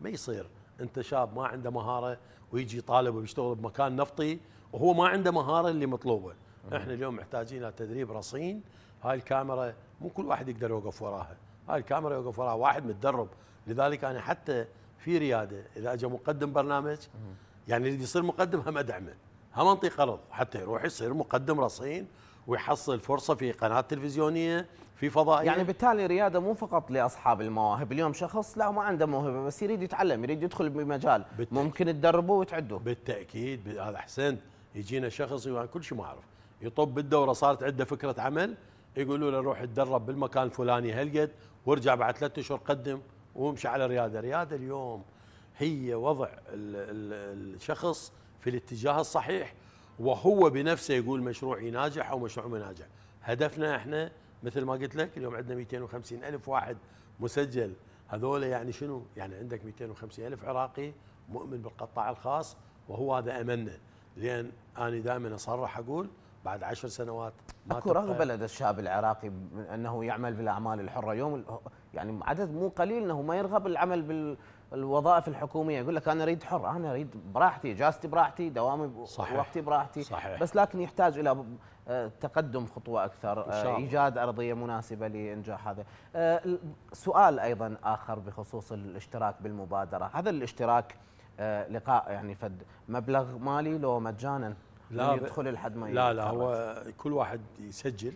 ما يصير انت شاب ما عنده مهاره ويجي طالب ويشتغل بمكان نفطي وهو ما عنده مهاره اللي مطلوبه أه. احنا اليوم محتاجين تدريب رصين هاي الكاميرا مو كل واحد يقدر يوقف وراها هاي الكاميرا يوقف وراها واحد متدرب لذلك انا حتى في رياده اذا اجى مقدم برنامج أه. يعني اللي يصير مقدم هم ادعمه هم انطي قرض حتى يروح يصير مقدم رصين ويحصل فرصه في قناه تلفزيونيه في فضائيه يعني بالتالي رياده مو فقط لاصحاب المواهب اليوم شخص لا ما عنده موهبه بس يريد يتعلم يريد يدخل بمجال بالتأكيد. ممكن تدربه وتعده بالتاكيد هذا احسنت يجينا شخص يقول كل شيء ما اعرف يطب بالدوره صارت عنده فكره عمل يقولوا له روح تدرب بالمكان الفلاني هالقد وارجع بعد ثلاثة اشهر قدم وامشي على رياده، رياده اليوم هي وضع الـ الـ الشخص في الاتجاه الصحيح وهو بنفسه يقول مشروعي ناجح او مشروع ناجح هدفنا احنا مثل ما قلت لك اليوم عندنا 250 الف واحد مسجل هذول يعني شنو يعني عندك 250 الف عراقي مؤمن بالقطاع الخاص وهو هذا املنا لان انا دائما اصرح اقول بعد عشر سنوات ما اكو رغبه لدى الشاب العراقي انه يعمل بالاعمال الحره يوم يعني عدد مو قليل انه ما يرغب العمل بال الوظائف الحكوميه يقول لك انا اريد حر انا اريد براحتي اجازتي براحتي دوامي صحيح. وقتي براحتي صحيح. بس لكن يحتاج الى آه، تقدم خطوه اكثر آه، ايجاد ارضيه مناسبه لانجاح هذا آه، سؤال ايضا اخر بخصوص الاشتراك بالمبادره هذا الاشتراك لقاء يعني فد مبلغ مالي لو مجانا لا يدخل الحد ما لا لا هو كل واحد يسجل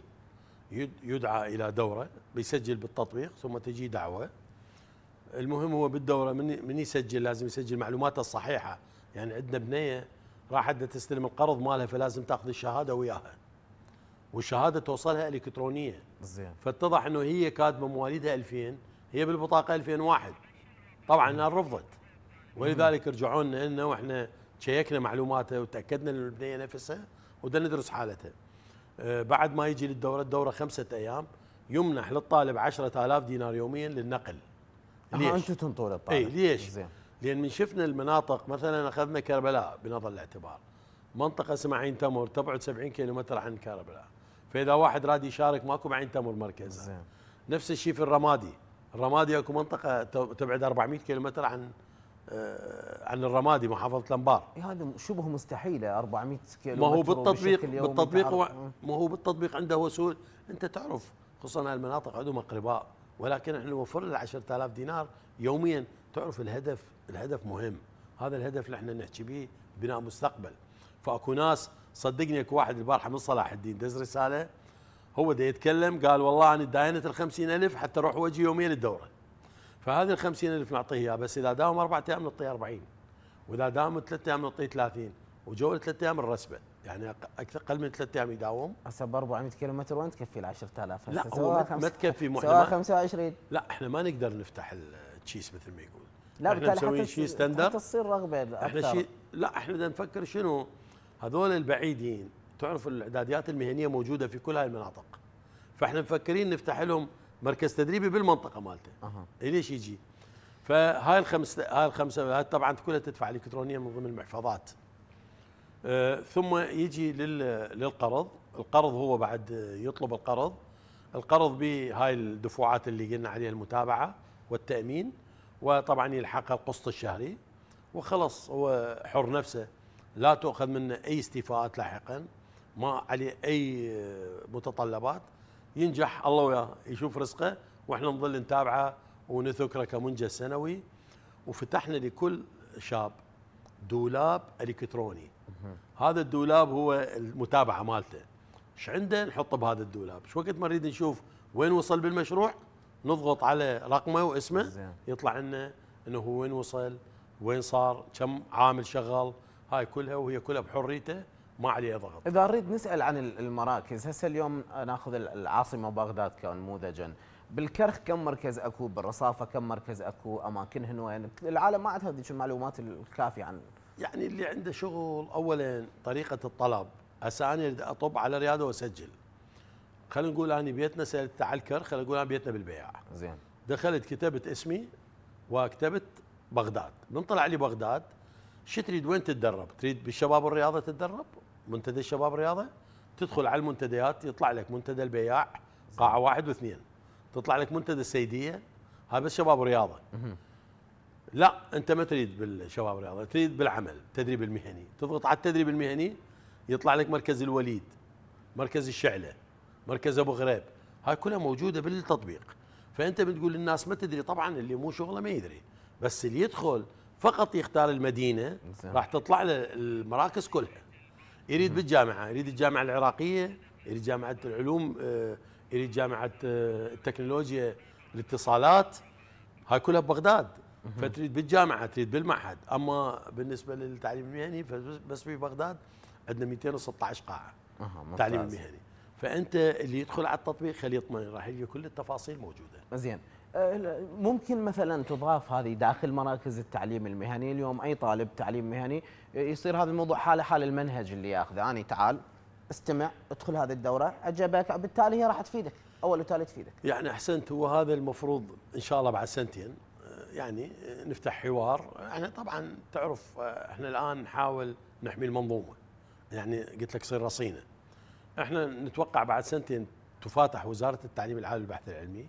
يدعى الى دوره بيسجل بالتطبيق ثم تجي دعوه المهم هو بالدوره من من يسجل لازم يسجل معلوماته الصحيحه يعني عندنا بنيه راح راحت تستلم القرض مالها فلازم تاخذ الشهاده وياها والشهاده توصلها الكترونيه زين فاتضح انه هي كاتبه مواليدها 2000 هي بالبطاقه 2001 طبعا انها رفضت ولذلك رجعوا لنا انه واحنا شيكنا معلوماتها وتاكدنا ان البنيه نفسها ودنا ندرس حالتها آه، بعد ما يجي للدوره الدوره خمسه ايام يمنح للطالب 10000 دينار يوميا للنقل ليش؟ انت تنطوا الطالب اي ليش؟ زين لان من شفنا المناطق مثلا اخذنا كربلاء بنظر الاعتبار منطقه اسمها عين تمر تبعد 70 كيلو متر عن كربلاء فاذا واحد راد يشارك ماكو بعين تمر مركزها زين نفس الشيء في الرمادي الرمادي اكو منطقه تبعد 400 كيلو متر عن آه، عن الرمادي محافظه الانبار إيه، هذا شبه مستحيله 400 كيلو ما هو بالتطبيق بالتطبيق ما هو بالتطبيق عنده وسول انت تعرف خصوصا هالمناطق عندهم اقرباء ولكن احنا نوفر له 10000 دينار يوميا تعرف الهدف الهدف مهم هذا الهدف اللي احنا نحكي به بناء مستقبل فاكو ناس صدقني اكو واحد البارحه من صلاح الدين دز رساله هو دا يتكلم قال والله انا داينت ال 50000 حتى اروح واجي يوميا الدوره فهذه ال 50000 نعطيه اياها بس اذا داوم اربع ايام نعطيه 40 واذا داوم ثلاث ايام نعطيه 30 وجو ثلاث ايام الرسبه يعني اكثر اقل من ثلاث ايام يداوم هسه ب 400 كيلو متر وين تكفي ال 10000 لا هو ما تكفي مو سواء 25 لا احنا ما نقدر نفتح التشيس مثل ما يقول لا احنا مسويين شيء ستاندر تصير رغبه احنا شيء لا احنا بدنا نفكر شنو هذول البعيدين تعرف الاعداديات المهنيه موجوده في كل هاي المناطق فاحنا مفكرين نفتح لهم مركز تدريبي بالمنطقه مالته أه. ليش يجي فهاي الخمسه هاي الخمسه هاي طبعا كلها تدفع الكترونيا من ضمن المحفظات آه، ثم يجي للقرض القرض هو بعد يطلب القرض القرض بهاي الدفوعات اللي قلنا عليها المتابعة والتأمين وطبعا يلحقها القسط الشهري وخلص هو حر نفسه لا تؤخذ منه أي استيفاءات لاحقا ما عليه أي متطلبات ينجح الله وياه يشوف رزقه واحنا نظل نتابعه ونذكره كمنجز سنوي وفتحنا لكل شاب دولاب الكتروني هذا الدولاب هو المتابعه مالته ايش عنده نحطه بهذا الدولاب شو وقت ما نريد نشوف وين وصل بالمشروع نضغط على رقمه واسمه زين. يطلع لنا انه هو وين وصل وين صار كم عامل شغال هاي كلها وهي كلها بحريته ما عليه ضغط اذا نريد نسال عن المراكز هسه اليوم ناخذ العاصمه بغداد كنموذجا بالكرخ كم مركز اكو بالرصافه كم مركز اكو اماكنهن وين العالم ما عندها ذيك المعلومات الكافيه عن يعني اللي عنده شغل اولا طريقه الطلب هسه انا اطب على رياضه واسجل خلينا نقول انا بيتنا سالت على الكر خلينا نقول انا بيتنا بالبياع زين دخلت كتبت اسمي وكتبت بغداد من طلع لي بغداد شو تريد وين تتدرب تريد بالشباب الرياضه تتدرب منتدى الشباب الرياضه تدخل على المنتديات يطلع لك منتدى البياع قاعه واحد واثنين تطلع لك منتدى السيديه هذا بس شباب رياضه لا انت ما تريد بالشباب الرياضي تريد بالعمل التدريب المهني تضغط على التدريب المهني يطلع لك مركز الوليد مركز الشعله مركز ابو غريب هاي كلها موجوده بالتطبيق فانت بتقول للناس ما تدري طبعا اللي مو شغله ما يدري بس اللي يدخل فقط يختار المدينه راح تطلع له المراكز كلها يريد بالجامعه يريد الجامعه العراقيه يريد جامعه العلوم آه، يريد جامعه آه، التكنولوجيا الاتصالات هاي كلها ببغداد فتريد بالجامعه تريد بالمعهد اما بالنسبه للتعليم المهني فبس في بغداد عندنا 216 قاعه تعليم مهني فانت اللي يدخل على التطبيق خليه يطمئن راح يجي كل التفاصيل موجوده زين أه، ممكن مثلا تضاف هذه داخل مراكز التعليم المهني اليوم اي طالب تعليم مهني أه، يصير هذا الموضوع حاله حال المنهج اللي ياخذه اني تعال استمع ادخل هذه الدوره عجبك بالتالي هي راح تفيدك اول وتالي تفيدك يعني احسنت هو هذا المفروض ان شاء الله بعد سنتين يعني نفتح حوار يعني طبعا تعرف آه، احنا الان نحاول نحمي المنظومه يعني قلت لك صير رصينه احنا نتوقع بعد سنتين تفاتح وزاره التعليم العالي والبحث العلمي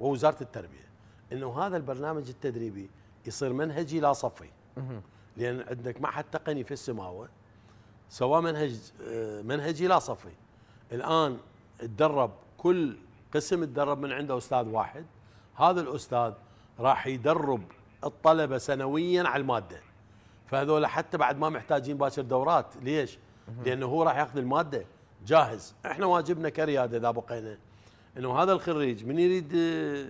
ووزاره التربيه انه هذا البرنامج التدريبي يصير منهجي لا صفي لان عندك معهد تقني في السماوه سواء منهج آه، منهجي لا صفي الان تدرب كل قسم تدرب من عنده استاذ واحد هذا الاستاذ راح يدرب الطلبه سنويا على الماده فهذول حتى بعد ما محتاجين باكر دورات ليش؟ لانه هو راح ياخذ الماده جاهز احنا واجبنا كرياده اذا بقينا انه هذا الخريج من يريد آه،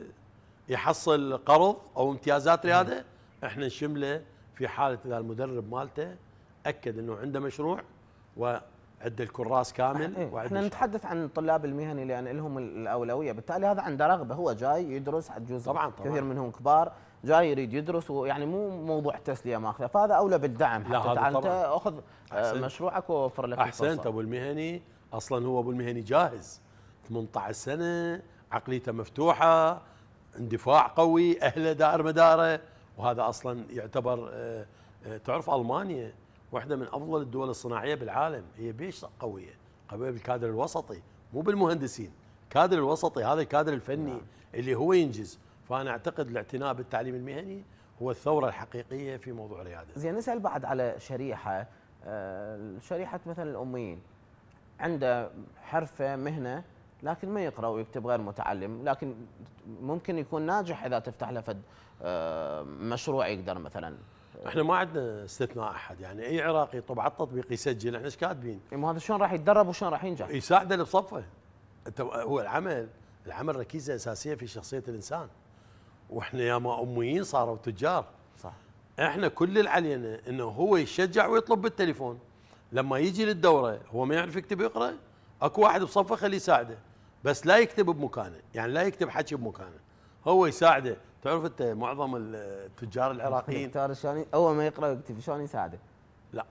يحصل قرض او امتيازات رياده احنا نشمله في حاله اذا المدرب مالته اكد انه عنده مشروع و عد الكراس كامل إيه؟ إيه. احنا نتحدث عن الطلاب المهني لان لهم الاولويه بالتالي هذا عنده رغبه هو جاي يدرس حجوز طبعا طبعا كثير منهم كبار جاي يريد يدرس ويعني مو موضوع تسليه ماخذه فهذا اولى بالدعم لا حتى هذا انت اخذ آه، أحسن. مشروعك ووفر لك احسنت ابو المهني اصلا هو ابو المهني جاهز 18 سنه عقليته مفتوحه اندفاع قوي اهله دائر مداره وهذا اصلا يعتبر آه، آه، تعرف المانيا واحدة من أفضل الدول الصناعية بالعالم هي بيش قوية قوية بالكادر الوسطي مو بالمهندسين كادر الوسطي هذا الكادر الفني نعم. اللي هو ينجز فأنا أعتقد الاعتناء بالتعليم المهني هو الثورة الحقيقية في موضوع الريادة زين نسأل بعد على شريحة آه، شريحة مثلا الأميين عنده حرفة مهنة لكن ما يقرأ ويكتب غير متعلم لكن ممكن يكون ناجح إذا تفتح له فد آه، مشروع يقدر مثلا احنا ما عندنا استثناء احد يعني اي عراقي طبعا التطبيق يسجل احنا ايش كاتبين؟ إيه، ما هذا شلون راح يتدرب وشلون راح ينجح؟ يساعده إيه، اللي بصفه انت هو العمل العمل ركيزه اساسيه في شخصيه الانسان واحنا ياما اميين صاروا تجار صح احنا كل اللي علينا انه هو يشجع ويطلب بالتليفون لما يجي للدوره هو ما يعرف يكتب يقرا اكو واحد بصفه خليه يساعده بس لا يكتب بمكانه يعني لا يكتب حكي بمكانه هو يساعده تعرف انت معظم التجار العراقيين التجار شلون اول ما يقرا ويكتب شلون يساعده؟ لا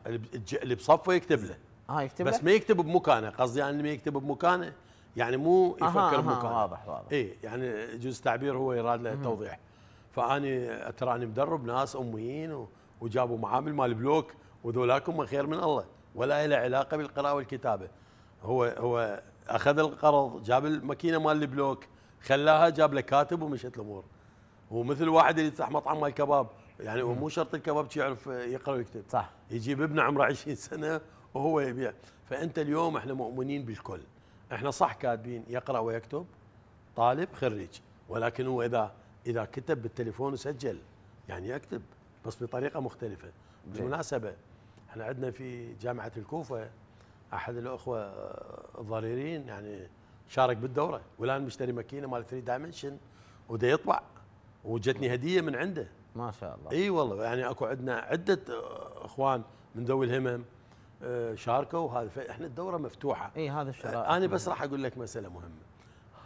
اللي بصفه يكتب له اه يكتب بس ما يكتب بمكانه قصدي يعني ما يكتب بمكانه يعني مو يفكر بمكانه واضح واضح اي يعني جزء تعبير هو يراد له توضيح فاني تراني مدرب ناس اميين وجابوا معامل مال بلوك وذولاكم خير من الله ولا له علاقه بالقراءه والكتابه هو هو اخذ القرض جاب الماكينه مال البلوك خلاها جاب له كاتب ومشت الامور ومثل واحد اللي يفتح مطعم مال كباب يعني هو مو شرط الكباب يعرف يقرا ويكتب صح يجيب ابنه عمره 20 سنه وهو يبيع فانت اليوم احنا مؤمنين بالكل احنا صح كاتبين يقرا ويكتب طالب خريج ولكن هو اذا اذا كتب بالتليفون وسجل يعني يكتب بس بطريقه مختلفه بالمناسبه احنا عندنا في جامعه الكوفه احد الاخوه الضريرين يعني شارك بالدوره والان مشتري ماكينه مال 3 دايمنشن وده يطبع وجتني هديه من عنده ما شاء الله اي والله يعني اكو عندنا عده آه، اخوان من ذوي الهمم آه، شاركوا وهذا فاحنا الدوره مفتوحه اي هذا الشراء آه، انا بس راح اقول لك مساله مهمه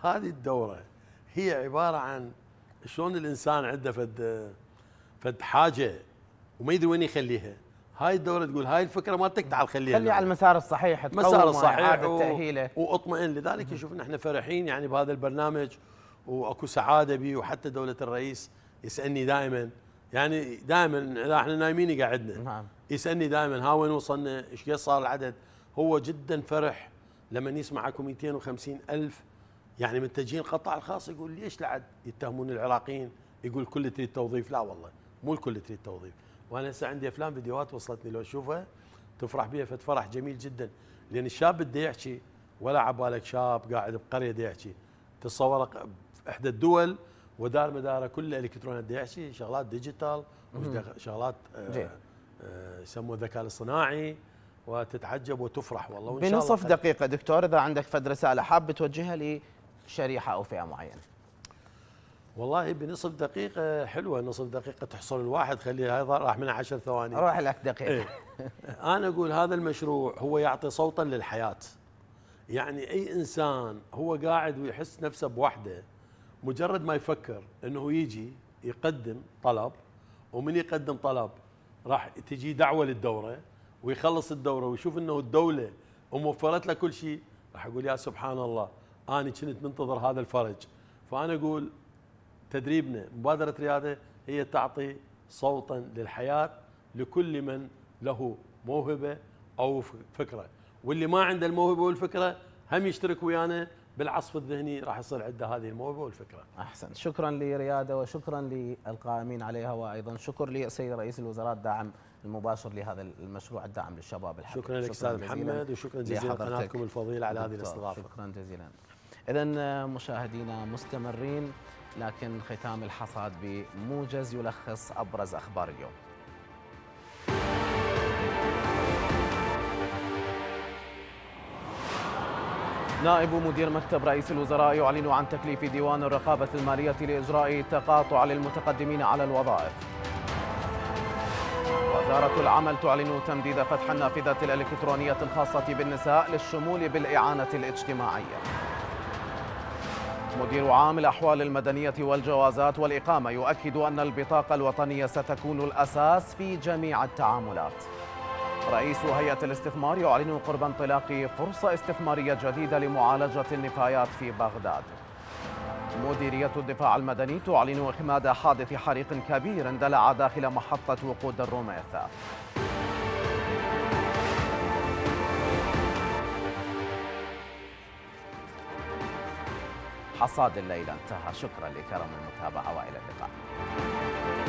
هذه الدوره هي عباره عن شلون الانسان عنده فد فد حاجه وما يدري وين يخليها هاي الدوله تقول هاي الفكره مالتك تعال خليها خليها على المسار الصحيح المسار الصحيح و... واطمئن لذلك نشوف احنا فرحين يعني بهذا البرنامج واكو سعاده به وحتى دوله الرئيس يسالني دائما يعني دائما اذا احنا نايمين يقعدنا نعم يسالني دائما ها وين وصلنا ايش قد صار العدد هو جدا فرح لما يسمع اكو 250 الف يعني متجهين القطاع الخاص يقول ليش لعد يتهمون العراقيين يقول كل تريد توظيف لا والله مو الكل تريد توظيف وانا هسه عندي افلام فيديوهات وصلتني لو اشوفها تفرح بيها فتفرح جميل جدا لان الشاب بده يحكي ولا عبالك شاب قاعد بقريه بده يحكي تصور احدى الدول ودار مداره كله الكترونيات بده يحكي شغلات ديجيتال شغلات آه، آه، يسموه الذكاء الاصطناعي وتتعجب وتفرح والله وان شاء الله بنصف دقيقه دكتور اذا عندك فد رساله حاب توجهها لشريحه او فئه معينه والله بنصف دقيقة حلوة نصف دقيقة تحصل الواحد خليها هاي راح منها عشر ثواني راح لك دقيقة إيه. أنا أقول هذا المشروع هو يعطي صوتا للحياة يعني أي إنسان هو قاعد ويحس نفسه بوحده مجرد ما يفكر أنه يجي يقدم طلب ومن يقدم طلب راح تجي دعوة للدورة ويخلص الدورة ويشوف أنه الدولة وموفرت له كل شيء راح أقول يا سبحان الله أنا كنت منتظر هذا الفرج فأنا أقول تدريبنا مبادرة ريادة هي تعطي صوتا للحياة لكل من له موهبة أو فكرة واللي ما عنده الموهبة والفكرة هم يشترك ويانا بالعصف الذهني راح يصير عنده هذه الموهبة والفكرة أحسن شكرا لريادة وشكرا للقائمين عليها وأيضا شكر لسيد رئيس الوزراء الدعم المباشر لهذا المشروع الدعم للشباب الحقيقي شكرا لك استاذ محمد وشكرا جزيلا لقناتكم الفضيله على هذه الاستضافه شكرا جزيلا اذا مشاهدينا مستمرين لكن ختام الحصاد بموجز يلخص أبرز أخبار اليوم نائب مدير مكتب رئيس الوزراء يعلن عن تكليف ديوان الرقابة المالية لإجراء تقاطع للمتقدمين على الوظائف وزارة العمل تعلن تمديد فتح النافذة الإلكترونية الخاصة بالنساء للشمول بالإعانة الاجتماعية مدير عام الأحوال المدنية والجوازات والإقامة يؤكد أن البطاقة الوطنية ستكون الأساس في جميع التعاملات رئيس هيئة الاستثمار يعلن قرب انطلاق فرصة استثمارية جديدة لمعالجة النفايات في بغداد مديرية الدفاع المدني تعلن إخماد حادث حريق كبير اندلع داخل محطة وقود الروميثا حصاد الليلة انتهى شكرا لكرم المتابعة وإلى اللقاء